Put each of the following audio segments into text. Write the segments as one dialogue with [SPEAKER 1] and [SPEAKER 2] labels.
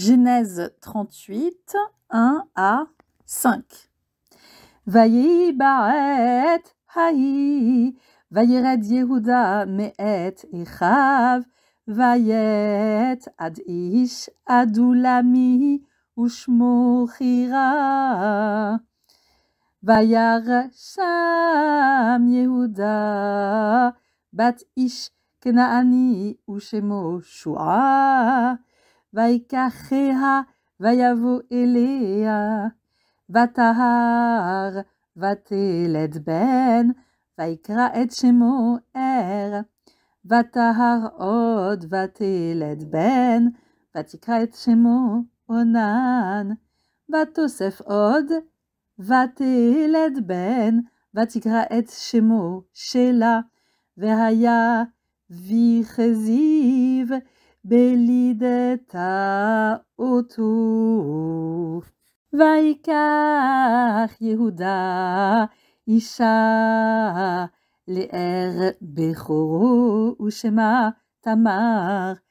[SPEAKER 1] Genèse 38, 1 à 5. baet haï, vayered Yehuda me'et echav, vayet ad ish adulami ushmo Vayar sham Yehuda bat ish kena'ani ushemo shua. ויקחיה ויבוא אליה, ותהר ותלד בן, ויקרא את שמו ער, ותהר עוד ותלד בן, ותקרא את שמו אונן, ותוסף עוד ותלד בן, ותקרא את שמו שלה, והיה ויחזיב, belideta oto. Vaika Yehuda isha le'er bechoro ushema tamar.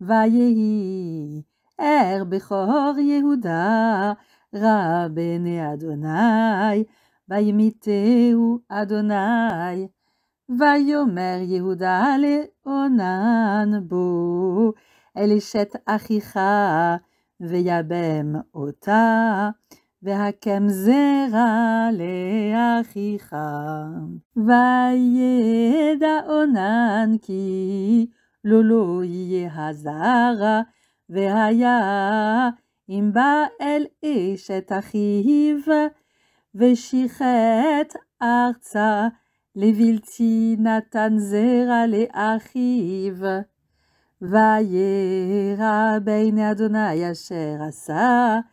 [SPEAKER 1] Vayehi er bechor Yehuda rabene Adonai. ou Adonai. ויאמר יהודה לאונן בו, אל אשת אחיך, ויבם אותה, והקם זרע לאחיך. וידע אונן כי לולו יהיה הזרע, והיה אם בא אל אשת אחיו, ושיחת ארצה. Levilti Nathanzer le Achiv. Vayera Beine Adonai Asher Asa.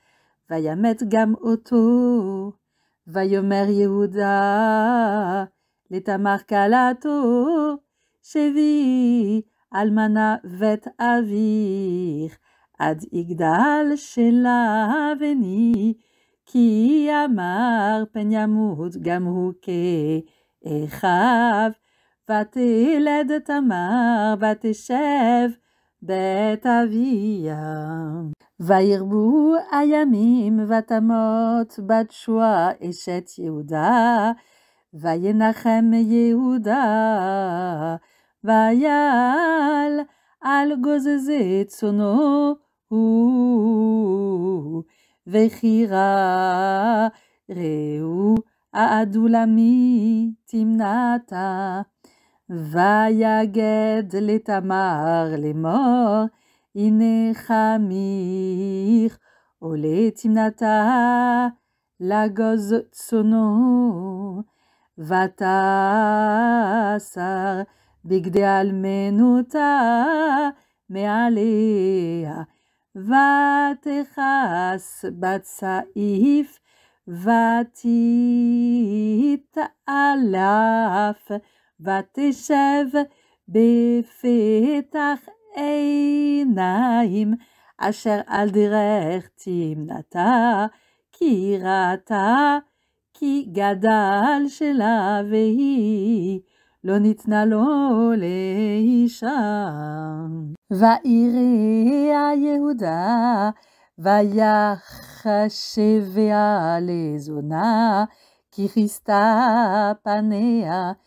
[SPEAKER 1] Vayamet Gam Oto. Vayomer Yehuda. Letamar Kalato. Chevi. Almana Vet Avir. Ad Igdal Shela Veni. Ki Amar Penyamud Ehav Rav, va te de ta mar, va te chef, vie. ayamim, va bat et Yehuda. Va Yehuda. Va al vechira, reu. Adulami Timnata, Vayaged les Tamar, les morts, Inechamir, Ole Timnata, Lagos Tsono, Vatasar, Bigdeal menota Mealea, Vatechas Batsaif, ותתעלף ותשב בפתח עיניים אשר על דרך תמנתה כי ראתה כי גדל שלה והיא לא ניתנה לו לאישה. ויראה יהודה chevea lezona, kirista panea,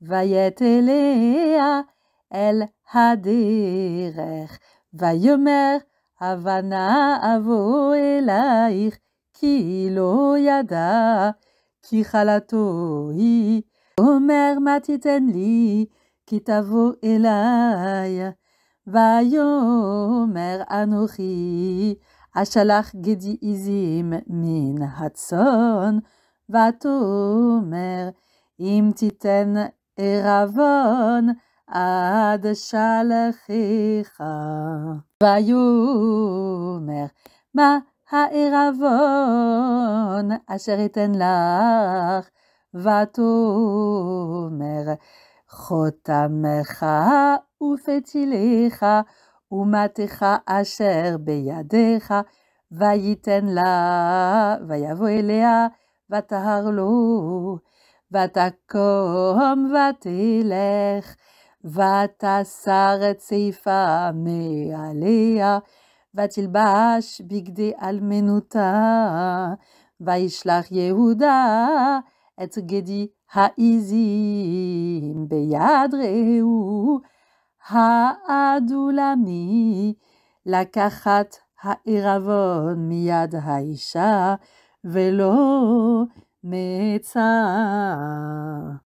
[SPEAKER 1] elea el haderer, Vayomer avana avo elair, kilo yada, kichalatoi, omer matitenli, kitavo elaya, vayomer anochi, השלח גדי עזים מן הצאן, ותאמר אם תיתן ערבון עד שלחיך. ויאמר מה הערבון אשר יתן לך, ותאמר חותמך ופתיליך ומתך אשר בידיך, ויתן לה, ויבוא אליה, ותהר לו, ותקום ותלך, ותסר ציפה מעליה, ותלבש בגדי אלמנותה, וישלח יהודה את גדי העזים ביד רעהו. האדולמי, לקחת העירבון מיד האישה, ולא מצא.